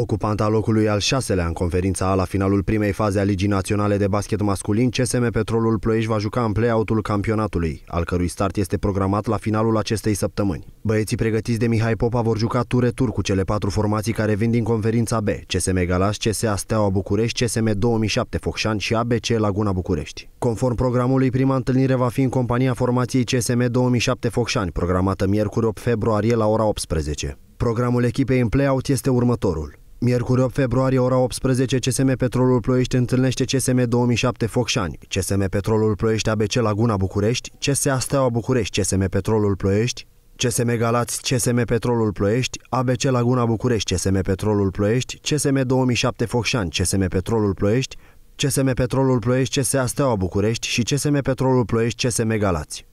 Ocupanta locului al șaselea în conferința A la finalul primei faze a Ligii Naționale de Basket Masculin, CSM Petrolul Ploiești va juca în play-out-ul campionatului, al cărui start este programat la finalul acestei săptămâni. Băieții pregătiți de Mihai Popa vor juca tur-retur cu cele patru formații care vin din conferința B, CSM Galaș, CSA Steaua București, CSM 2007 Focșani și ABC Laguna București. Conform programului, prima întâlnire va fi în compania formației CSM 2007 Focșani, programată miercuri 8 februarie la ora 18. Programul echipei în play-out este următorul. Miercuri 8 februarie, ora 18, CSM Petrolul Ploiești întâlnește CSM 2007 Focșani, CSM Petrolul Ploiești ABC Laguna București, CSA Steaua București, CSM Petrolul Ploiești, CSM Galați, CSM Petrolul Ploiești, ABC Laguna București, CSM Petrolul Ploiești, CSM 2007 Focșani, CSM Petrolul Ploiești, CSM Petrolul Ploiești, CSA Steaua București și CSM Petrolul Ploiești, CSM Galați.